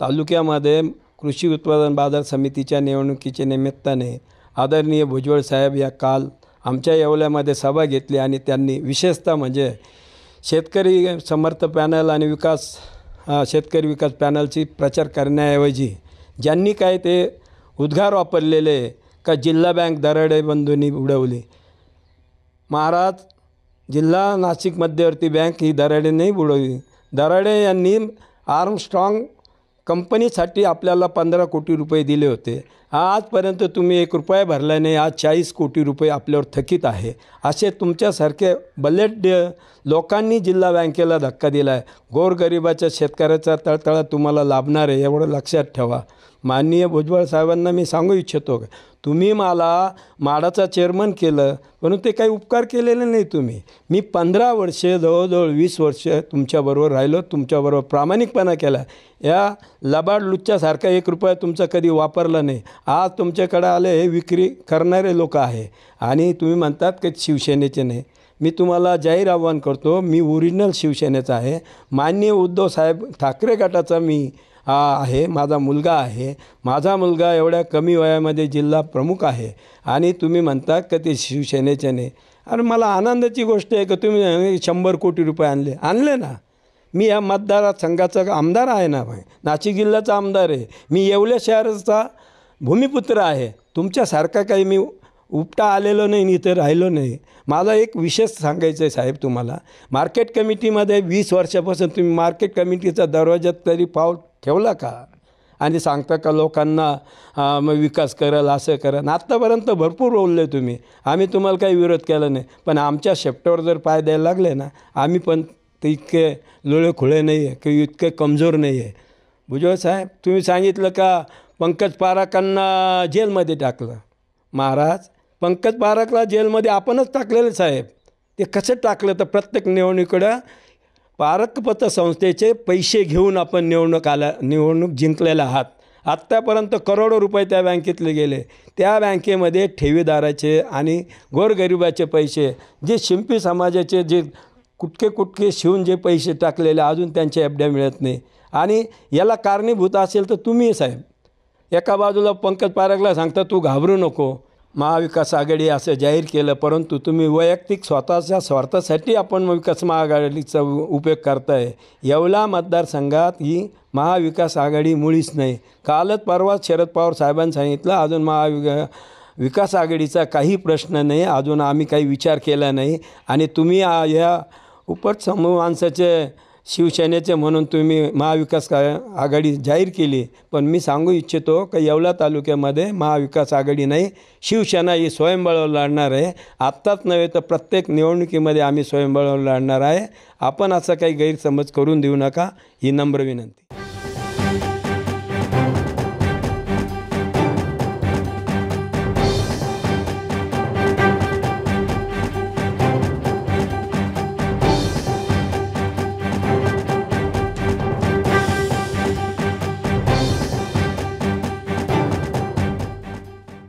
तालुक्यामध्ये कृषी उत्पादन बाजार समितीच्या निवडणुकीच्या निमित्ताने आदरणीय भुजबळ साहेब या काल आमच्या येवल्यामध्ये सभा घेतली आणि त्यांनी विशेषतः म्हणजे शेतकरी समर्थ पॅनल आणि विकास शेतकरी विकास पॅनलची प्रचार करण्याऐवजी ज्यांनी काय ते उद्गार वापरलेले का जिल्हा बँक दराडे बंधूंनी उडवली महाराज जिल्हा नाशिक मध्यवर्ती बँक ही दराडे नाही बुडवली दराडे यांनी स्ट्रॉंग कंपनीसाठी आपल्याला पंधरा कोटी रुपये दिले होते आजपर्यंत तुम्ही एक रुपया भरला नाही आज चाळीस कोटी रुपये आपल्यावर थकीत आहे असे तुमच्यासारखे बलेट लोकांनी जिल्हा बँकेला धक्का दिला आहे गोरगरिबाच्या शेतकऱ्याचा तळतळा तुम्हाला लाभणार आहे एवढं लक्षात ठेवा माननीय भुजबळ साहेबांना मी सांगू इच्छितो तुम्ही मला माडाचा चेअरमन केलं म्हणून ते काही उपकार केलेले नाही तुम्ही मी पंधरा वर्षे जवळजवळ वीस वर्ष तुमच्याबरोबर राहिलो तुमच्याबरोबर प्रामाणिकपणा केला या लबाड लुच्च्यासारखा एक रुपया तुमचा कधी वापरला नाही आज तुमच्याकडे आले हे विक्री करणारे लोक आहे आणि तुम्ही म्हणतात की शिवसेनेचे नाही मी तुम्हाला जाहीर आव्हान करतो मी ओरिजिनल शिवसेनेचा आहे माननीय उद्धव साहेब ठाकरे गटाचा मी हा आहे माझा मुलगा आहे माझा मुलगा एवढ्या कमी वयामध्ये जिल्हा प्रमुख आहे आणि तुम्ही म्हणता का ते ने अरे मला आनंदाची गोष्ट आहे का तुम्ही शंभर कोटी रुपये आणले आणले ना मी या मतदारसंघाचा आमदार आहे ना भाई नाशिक जिल्ह्याचा आमदार आहे मी एवढ्या शहराचा भूमिपुत्र आहे तुमच्यासारखा काही मी उपटा आलेलो नाही इथं राहिलो नाही माझा एक विशेष सांगायचं आहे साहेब तुम्हाला मार्केट कमिटीमध्ये वीस वर्षापासून तुम्ही मार्केट कमिटीचा दरवाजात तरी पाऊल ठेवला का आणि सांगता का लोकांना मग विकास करेल असं करेल आत्तापर्यंत भरपूर बोलले तुम्ही आम्ही तुम्हाला काही विरोध केला नाही पण आमच्या शेपटावर जर पाय द्यायला लागले ना आम्ही पण ते इतके लोळे खुळे नाही आहे की इतके कमजोर नाही आहे भुजबळ साहेब तुम्ही सांगितलं का पंकज पाराकांना जेलमध्ये टाकलं महाराज पंकज पारकला जेलमध्ये आपणच टाकलेलं साहेब ते कसं टाकलं तर प्रत्येक निवडणुकीकडं संस्थेचे पैसे घेऊन आपण निवडणूक आल्या निवडणूक जिंकलेला आहात आत्तापर्यंत करोडो रुपये त्या बँकेतले गेले त्या बँकेमध्ये ठेवीदाराचे आणि गोरगरिबाचे पैसे जे शिंपी समाजाचे जे कुटके कुटके शिवून जे पैसे टाकलेले अजून त्यांच्या एफड्या मिळत नाही आणि याला कारणीभूत असेल तर तुम्ही साहेब एका बाजूला पंकज पारकला सांगता तू घाबरू नको महाविकास आघाडी असं जाहीर केलं परंतु तुम्ही वैयक्तिक स्वतःच्या स्वार्थासाठी आपण विकास महाआघाडीचा उपयोग करताय येवला मतदारसंघात ही महाविकास आघाडी मुळीच नाही कालच परवाच शरद पवार साहेबांनी सांगितलं अजून महाविका विकास आघाडीचा काही प्रश्न नाही अजून आम्ही काही विचार केला नाही आणि तुम्ही या माणसाचे शिवसेनेचे म्हणून तुम्ही महाविकास का आघाडी जाहीर केली पण मी सांगू इच्छितो का येवला तालुक्यामध्ये महाविकास आघाडी नाही शिवसेना ही स्वयंबळावर लढणार आहे आत्ताच नव्हे तर प्रत्येक निवडणुकीमध्ये आम्ही स्वयंबळावर लढणार आहे आपण असं काही गैरसमज करून देऊ नका ही नम्र विनंती